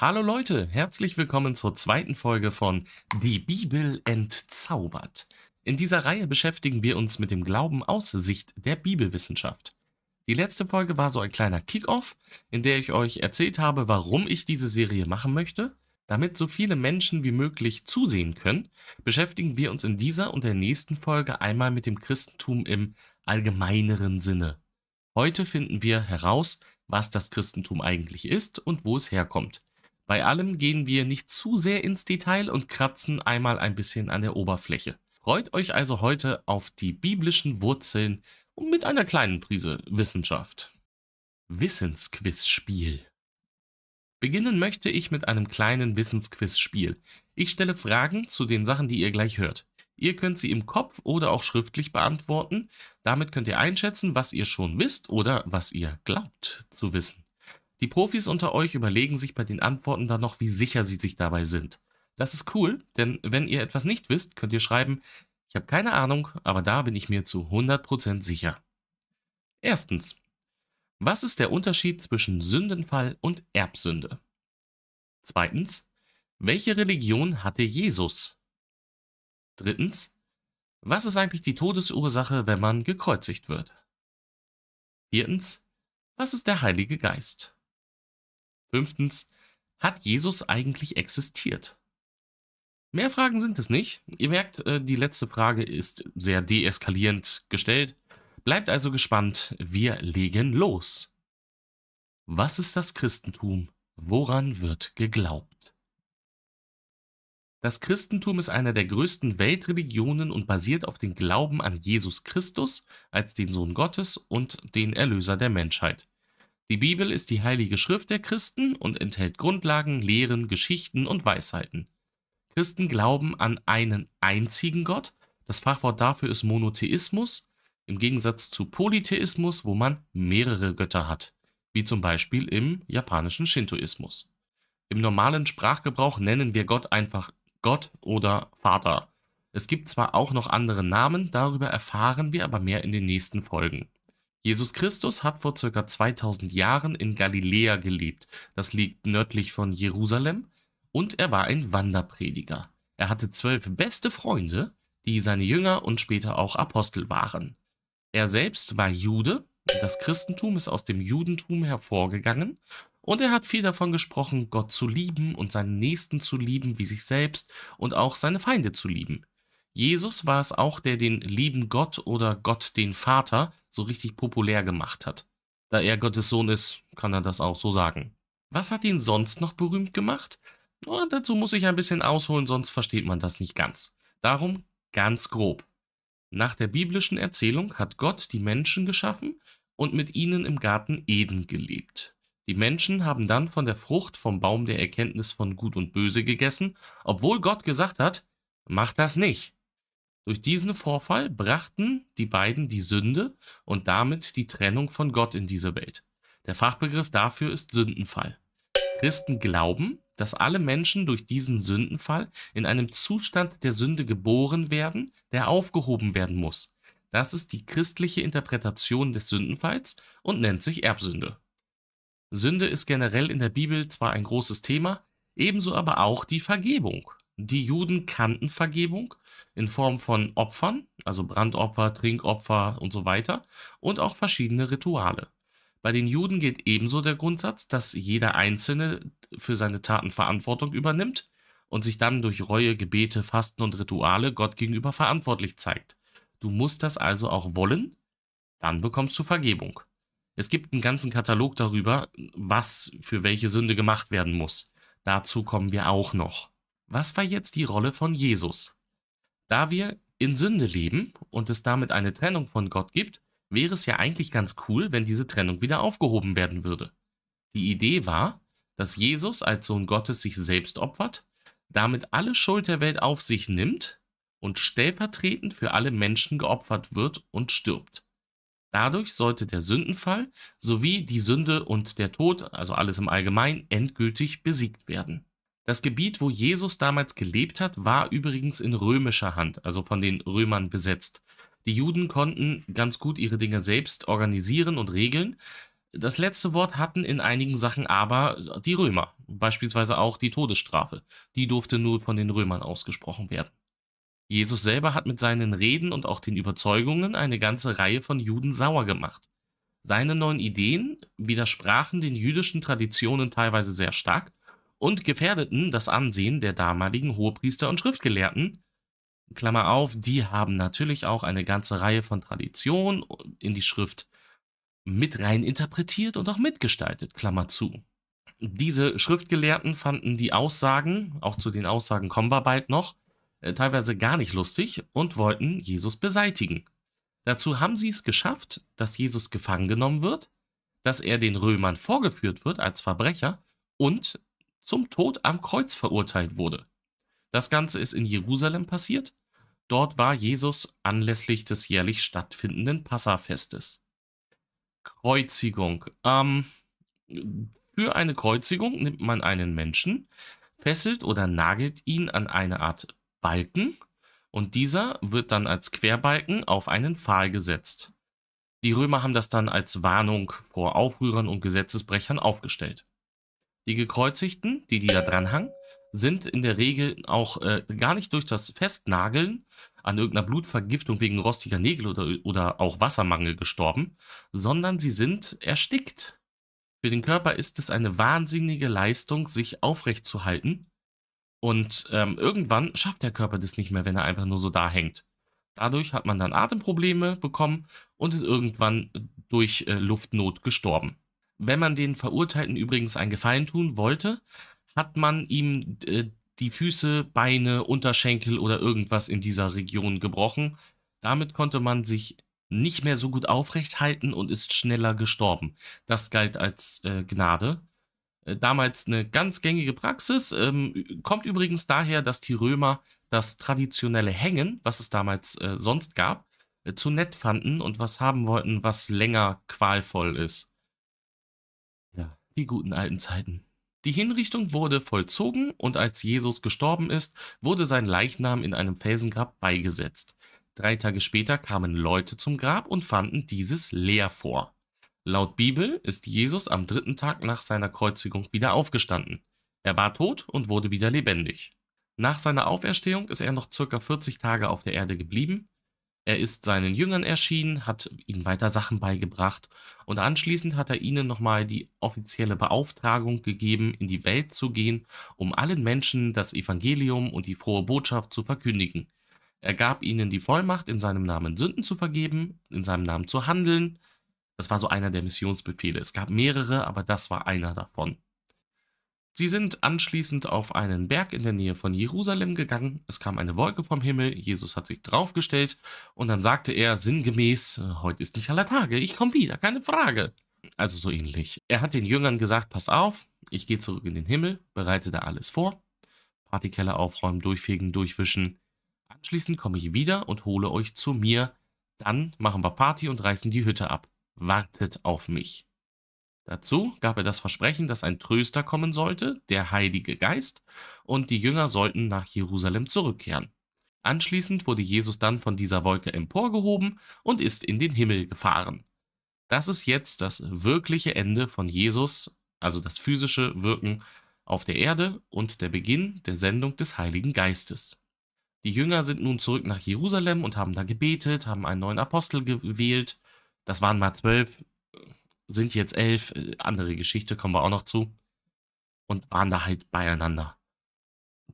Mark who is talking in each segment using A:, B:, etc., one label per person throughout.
A: Hallo Leute, herzlich willkommen zur zweiten Folge von Die Bibel entzaubert. In dieser Reihe beschäftigen wir uns mit dem Glauben aus Sicht der Bibelwissenschaft. Die letzte Folge war so ein kleiner Kickoff, in der ich euch erzählt habe, warum ich diese Serie machen möchte. Damit so viele Menschen wie möglich zusehen können, beschäftigen wir uns in dieser und der nächsten Folge einmal mit dem Christentum im allgemeineren Sinne. Heute finden wir heraus, was das Christentum eigentlich ist und wo es herkommt. Bei allem gehen wir nicht zu sehr ins Detail und kratzen einmal ein bisschen an der Oberfläche. Freut euch also heute auf die biblischen Wurzeln und mit einer kleinen Prise Wissenschaft. Wissensquizspiel Beginnen möchte ich mit einem kleinen Wissensquizspiel. Ich stelle Fragen zu den Sachen, die ihr gleich hört. Ihr könnt sie im Kopf oder auch schriftlich beantworten. Damit könnt ihr einschätzen, was ihr schon wisst oder was ihr glaubt zu wissen. Die Profis unter euch überlegen sich bei den Antworten dann noch, wie sicher sie sich dabei sind. Das ist cool, denn wenn ihr etwas nicht wisst, könnt ihr schreiben, ich habe keine Ahnung, aber da bin ich mir zu 100% sicher. Erstens. Was ist der Unterschied zwischen Sündenfall und Erbsünde? Zweitens. Welche Religion hatte Jesus? Drittens. Was ist eigentlich die Todesursache, wenn man gekreuzigt wird? Viertens. Was ist der Heilige Geist? Fünftens, hat Jesus eigentlich existiert? Mehr Fragen sind es nicht. Ihr merkt, äh, die letzte Frage ist sehr deeskalierend gestellt. Bleibt also gespannt, wir legen los. Was ist das Christentum? Woran wird geglaubt? Das Christentum ist einer der größten Weltreligionen und basiert auf dem Glauben an Jesus Christus als den Sohn Gottes und den Erlöser der Menschheit. Die Bibel ist die heilige Schrift der Christen und enthält Grundlagen, Lehren, Geschichten und Weisheiten. Christen glauben an einen einzigen Gott. Das Fachwort dafür ist Monotheismus, im Gegensatz zu Polytheismus, wo man mehrere Götter hat, wie zum Beispiel im japanischen Shintoismus. Im normalen Sprachgebrauch nennen wir Gott einfach Gott oder Vater. Es gibt zwar auch noch andere Namen, darüber erfahren wir aber mehr in den nächsten Folgen. Jesus Christus hat vor ca. 2000 Jahren in Galiläa gelebt. Das liegt nördlich von Jerusalem. Und er war ein Wanderprediger. Er hatte zwölf beste Freunde, die seine Jünger und später auch Apostel waren. Er selbst war Jude. Das Christentum ist aus dem Judentum hervorgegangen. Und er hat viel davon gesprochen, Gott zu lieben und seinen Nächsten zu lieben wie sich selbst und auch seine Feinde zu lieben. Jesus war es auch, der den lieben Gott oder Gott den Vater so richtig populär gemacht hat. Da er Gottes Sohn ist, kann er das auch so sagen. Was hat ihn sonst noch berühmt gemacht? No, dazu muss ich ein bisschen ausholen, sonst versteht man das nicht ganz. Darum ganz grob. Nach der biblischen Erzählung hat Gott die Menschen geschaffen und mit ihnen im Garten Eden gelebt. Die Menschen haben dann von der Frucht vom Baum der Erkenntnis von Gut und Böse gegessen, obwohl Gott gesagt hat, mach das nicht. Durch diesen Vorfall brachten die beiden die Sünde und damit die Trennung von Gott in diese Welt. Der Fachbegriff dafür ist Sündenfall. Christen glauben, dass alle Menschen durch diesen Sündenfall in einem Zustand der Sünde geboren werden, der aufgehoben werden muss. Das ist die christliche Interpretation des Sündenfalls und nennt sich Erbsünde. Sünde ist generell in der Bibel zwar ein großes Thema, ebenso aber auch die Vergebung. Die Juden kannten Vergebung in Form von Opfern, also Brandopfer, Trinkopfer und so weiter, und auch verschiedene Rituale. Bei den Juden gilt ebenso der Grundsatz, dass jeder Einzelne für seine Taten Verantwortung übernimmt und sich dann durch Reue, Gebete, Fasten und Rituale Gott gegenüber verantwortlich zeigt. Du musst das also auch wollen, dann bekommst du Vergebung. Es gibt einen ganzen Katalog darüber, was für welche Sünde gemacht werden muss. Dazu kommen wir auch noch was war jetzt die Rolle von Jesus? Da wir in Sünde leben und es damit eine Trennung von Gott gibt, wäre es ja eigentlich ganz cool, wenn diese Trennung wieder aufgehoben werden würde. Die Idee war, dass Jesus als Sohn Gottes sich selbst opfert, damit alle Schuld der Welt auf sich nimmt und stellvertretend für alle Menschen geopfert wird und stirbt. Dadurch sollte der Sündenfall sowie die Sünde und der Tod, also alles im Allgemeinen, endgültig besiegt werden. Das Gebiet, wo Jesus damals gelebt hat, war übrigens in römischer Hand, also von den Römern besetzt. Die Juden konnten ganz gut ihre Dinge selbst organisieren und regeln. Das letzte Wort hatten in einigen Sachen aber die Römer, beispielsweise auch die Todesstrafe. Die durfte nur von den Römern ausgesprochen werden. Jesus selber hat mit seinen Reden und auch den Überzeugungen eine ganze Reihe von Juden sauer gemacht. Seine neuen Ideen widersprachen den jüdischen Traditionen teilweise sehr stark und gefährdeten das Ansehen der damaligen Hohepriester und Schriftgelehrten. Klammer auf, die haben natürlich auch eine ganze Reihe von Traditionen in die Schrift mit rein interpretiert und auch mitgestaltet. Klammer zu. Diese Schriftgelehrten fanden die Aussagen, auch zu den Aussagen kommen wir bald noch, äh, teilweise gar nicht lustig und wollten Jesus beseitigen. Dazu haben sie es geschafft, dass Jesus gefangen genommen wird, dass er den Römern vorgeführt wird als Verbrecher und zum Tod am Kreuz verurteilt wurde. Das Ganze ist in Jerusalem passiert. Dort war Jesus anlässlich des jährlich stattfindenden Passafestes. Kreuzigung. Ähm, für eine Kreuzigung nimmt man einen Menschen, fesselt oder nagelt ihn an eine Art Balken und dieser wird dann als Querbalken auf einen Pfahl gesetzt. Die Römer haben das dann als Warnung vor Aufrührern und Gesetzesbrechern aufgestellt. Die Gekreuzigten, die die da dranhangen, sind in der Regel auch äh, gar nicht durch das Festnageln an irgendeiner Blutvergiftung wegen rostiger Nägel oder, oder auch Wassermangel gestorben, sondern sie sind erstickt. Für den Körper ist es eine wahnsinnige Leistung, sich aufrechtzuhalten. Und ähm, irgendwann schafft der Körper das nicht mehr, wenn er einfach nur so da hängt. Dadurch hat man dann Atemprobleme bekommen und ist irgendwann äh, durch äh, Luftnot gestorben. Wenn man den Verurteilten übrigens einen Gefallen tun wollte, hat man ihm äh, die Füße, Beine, Unterschenkel oder irgendwas in dieser Region gebrochen. Damit konnte man sich nicht mehr so gut aufrecht halten und ist schneller gestorben. Das galt als äh, Gnade. Äh, damals eine ganz gängige Praxis. Ähm, kommt übrigens daher, dass die Römer das traditionelle Hängen, was es damals äh, sonst gab, äh, zu nett fanden und was haben wollten, was länger qualvoll ist die guten alten Zeiten. Die Hinrichtung wurde vollzogen und als Jesus gestorben ist, wurde sein Leichnam in einem Felsengrab beigesetzt. Drei Tage später kamen Leute zum Grab und fanden dieses leer vor. Laut Bibel ist Jesus am dritten Tag nach seiner Kreuzigung wieder aufgestanden. Er war tot und wurde wieder lebendig. Nach seiner Auferstehung ist er noch circa 40 Tage auf der Erde geblieben er ist seinen Jüngern erschienen, hat ihnen weiter Sachen beigebracht und anschließend hat er ihnen nochmal die offizielle Beauftragung gegeben, in die Welt zu gehen, um allen Menschen das Evangelium und die frohe Botschaft zu verkündigen. Er gab ihnen die Vollmacht, in seinem Namen Sünden zu vergeben, in seinem Namen zu handeln. Das war so einer der Missionsbefehle. Es gab mehrere, aber das war einer davon. Sie sind anschließend auf einen Berg in der Nähe von Jerusalem gegangen. Es kam eine Wolke vom Himmel. Jesus hat sich draufgestellt und dann sagte er sinngemäß, äh, heute ist nicht aller Tage, ich komme wieder, keine Frage. Also so ähnlich. Er hat den Jüngern gesagt, pass auf, ich gehe zurück in den Himmel, bereite da alles vor. Partykeller aufräumen, durchfegen, durchwischen. Anschließend komme ich wieder und hole euch zu mir. Dann machen wir Party und reißen die Hütte ab. Wartet auf mich. Dazu gab er das Versprechen, dass ein Tröster kommen sollte, der Heilige Geist, und die Jünger sollten nach Jerusalem zurückkehren. Anschließend wurde Jesus dann von dieser Wolke emporgehoben und ist in den Himmel gefahren. Das ist jetzt das wirkliche Ende von Jesus, also das physische Wirken auf der Erde und der Beginn der Sendung des Heiligen Geistes. Die Jünger sind nun zurück nach Jerusalem und haben da gebetet, haben einen neuen Apostel gewählt. Das waren mal zwölf, sind jetzt elf, äh, andere Geschichte, kommen wir auch noch zu. Und waren da halt beieinander.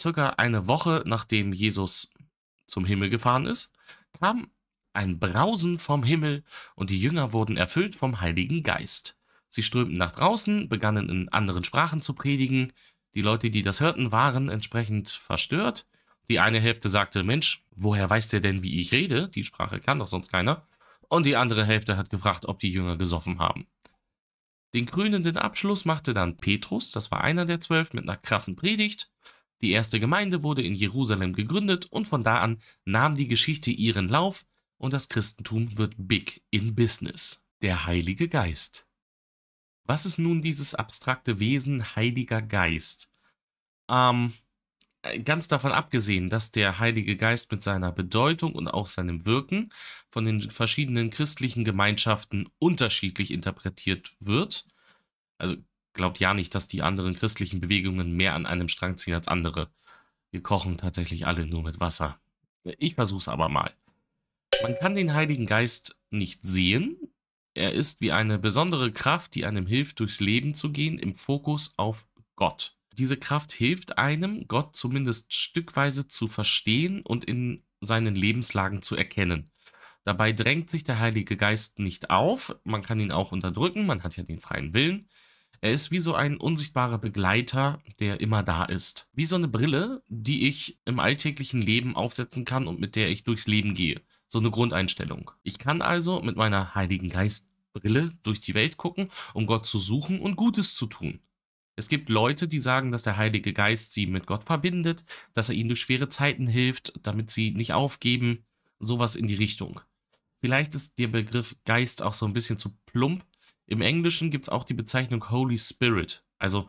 A: Circa eine Woche nachdem Jesus zum Himmel gefahren ist, kam ein Brausen vom Himmel und die Jünger wurden erfüllt vom Heiligen Geist. Sie strömten nach draußen, begannen in anderen Sprachen zu predigen. Die Leute, die das hörten, waren entsprechend verstört. Die eine Hälfte sagte, Mensch, woher weiß der denn, wie ich rede? Die Sprache kann doch sonst keiner. Und die andere Hälfte hat gefragt, ob die Jünger gesoffen haben. Den krönenden Abschluss machte dann Petrus, das war einer der zwölf, mit einer krassen Predigt. Die erste Gemeinde wurde in Jerusalem gegründet und von da an nahm die Geschichte ihren Lauf und das Christentum wird big in business. Der Heilige Geist. Was ist nun dieses abstrakte Wesen Heiliger Geist? Ähm, äh, ganz davon abgesehen, dass der Heilige Geist mit seiner Bedeutung und auch seinem Wirken von den verschiedenen christlichen Gemeinschaften unterschiedlich interpretiert wird. Also glaubt ja nicht, dass die anderen christlichen Bewegungen mehr an einem Strang ziehen als andere. Wir kochen tatsächlich alle nur mit Wasser. Ich versuch's aber mal. Man kann den Heiligen Geist nicht sehen. Er ist wie eine besondere Kraft, die einem hilft, durchs Leben zu gehen, im Fokus auf Gott. Diese Kraft hilft einem, Gott zumindest stückweise zu verstehen und in seinen Lebenslagen zu erkennen. Dabei drängt sich der Heilige Geist nicht auf, man kann ihn auch unterdrücken, man hat ja den freien Willen. Er ist wie so ein unsichtbarer Begleiter, der immer da ist. Wie so eine Brille, die ich im alltäglichen Leben aufsetzen kann und mit der ich durchs Leben gehe. So eine Grundeinstellung. Ich kann also mit meiner Heiligen Geistbrille durch die Welt gucken, um Gott zu suchen und Gutes zu tun. Es gibt Leute, die sagen, dass der Heilige Geist sie mit Gott verbindet, dass er ihnen durch schwere Zeiten hilft, damit sie nicht aufgeben, sowas in die Richtung. Vielleicht ist der Begriff Geist auch so ein bisschen zu plump. Im Englischen gibt es auch die Bezeichnung Holy Spirit, also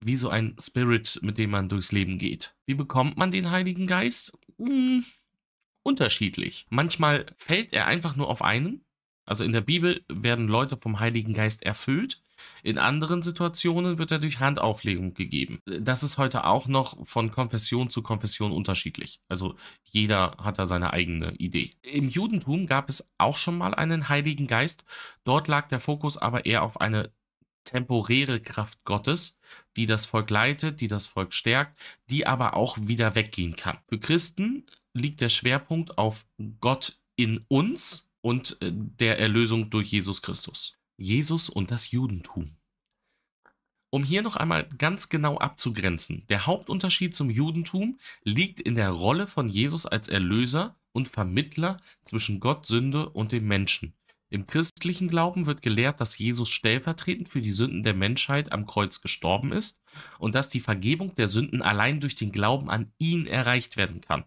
A: wie so ein Spirit, mit dem man durchs Leben geht. Wie bekommt man den Heiligen Geist? Hm, unterschiedlich. Manchmal fällt er einfach nur auf einen. Also in der Bibel werden Leute vom Heiligen Geist erfüllt in anderen Situationen wird er durch Handauflegung gegeben. Das ist heute auch noch von Konfession zu Konfession unterschiedlich. Also jeder hat da seine eigene Idee. Im Judentum gab es auch schon mal einen Heiligen Geist. Dort lag der Fokus aber eher auf eine temporäre Kraft Gottes, die das Volk leitet, die das Volk stärkt, die aber auch wieder weggehen kann. Für Christen liegt der Schwerpunkt auf Gott in uns und äh, der Erlösung durch Jesus Christus. Jesus und das Judentum. Um hier noch einmal ganz genau abzugrenzen, der Hauptunterschied zum Judentum liegt in der Rolle von Jesus als Erlöser und Vermittler zwischen Gott, Sünde und dem Menschen. Im christlichen Glauben wird gelehrt, dass Jesus stellvertretend für die Sünden der Menschheit am Kreuz gestorben ist und dass die Vergebung der Sünden allein durch den Glauben an ihn erreicht werden kann.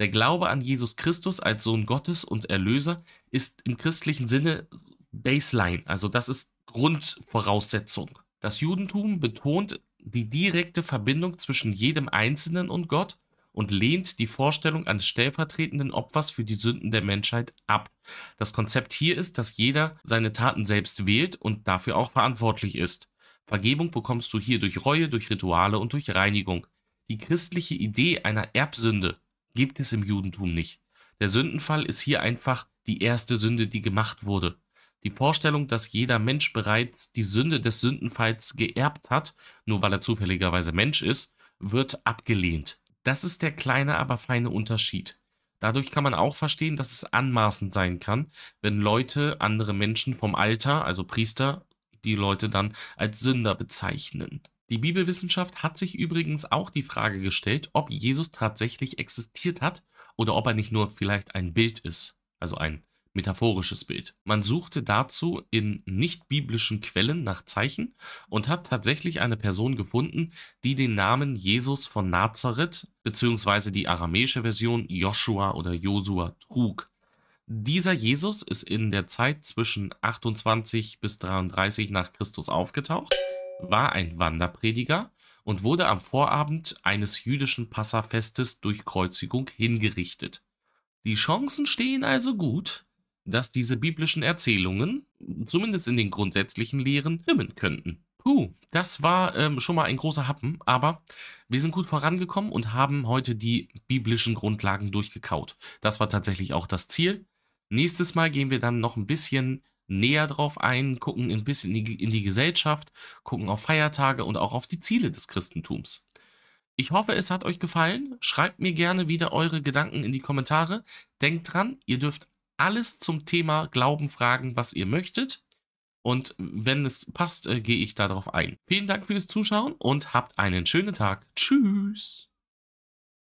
A: Der Glaube an Jesus Christus als Sohn Gottes und Erlöser ist im christlichen Sinne Baseline, also das ist Grundvoraussetzung. Das Judentum betont die direkte Verbindung zwischen jedem Einzelnen und Gott und lehnt die Vorstellung eines stellvertretenden Opfers für die Sünden der Menschheit ab. Das Konzept hier ist, dass jeder seine Taten selbst wählt und dafür auch verantwortlich ist. Vergebung bekommst du hier durch Reue, durch Rituale und durch Reinigung. Die christliche Idee einer Erbsünde gibt es im Judentum nicht. Der Sündenfall ist hier einfach die erste Sünde, die gemacht wurde. Die Vorstellung, dass jeder Mensch bereits die Sünde des Sündenfalls geerbt hat, nur weil er zufälligerweise Mensch ist, wird abgelehnt. Das ist der kleine, aber feine Unterschied. Dadurch kann man auch verstehen, dass es anmaßend sein kann, wenn Leute andere Menschen vom Alter, also Priester, die Leute dann als Sünder bezeichnen. Die Bibelwissenschaft hat sich übrigens auch die Frage gestellt, ob Jesus tatsächlich existiert hat oder ob er nicht nur vielleicht ein Bild ist, also ein metaphorisches Bild. Man suchte dazu in nichtbiblischen Quellen nach Zeichen und hat tatsächlich eine Person gefunden, die den Namen Jesus von Nazareth bzw. die aramäische Version Joshua oder Josua trug. Dieser Jesus ist in der Zeit zwischen 28 bis 33 nach Christus aufgetaucht, war ein Wanderprediger und wurde am Vorabend eines jüdischen Passafestes durch Kreuzigung hingerichtet. Die Chancen stehen also gut, dass diese biblischen Erzählungen, zumindest in den grundsätzlichen Lehren, stimmen könnten. Puh, das war ähm, schon mal ein großer Happen, aber wir sind gut vorangekommen und haben heute die biblischen Grundlagen durchgekaut. Das war tatsächlich auch das Ziel. Nächstes Mal gehen wir dann noch ein bisschen näher drauf ein, gucken ein bisschen in die, in die Gesellschaft, gucken auf Feiertage und auch auf die Ziele des Christentums. Ich hoffe, es hat euch gefallen. Schreibt mir gerne wieder eure Gedanken in die Kommentare. Denkt dran, ihr dürft alles zum Thema Glauben fragen, was ihr möchtet. Und wenn es passt, äh, gehe ich darauf ein. Vielen Dank fürs Zuschauen und habt einen schönen Tag. Tschüss.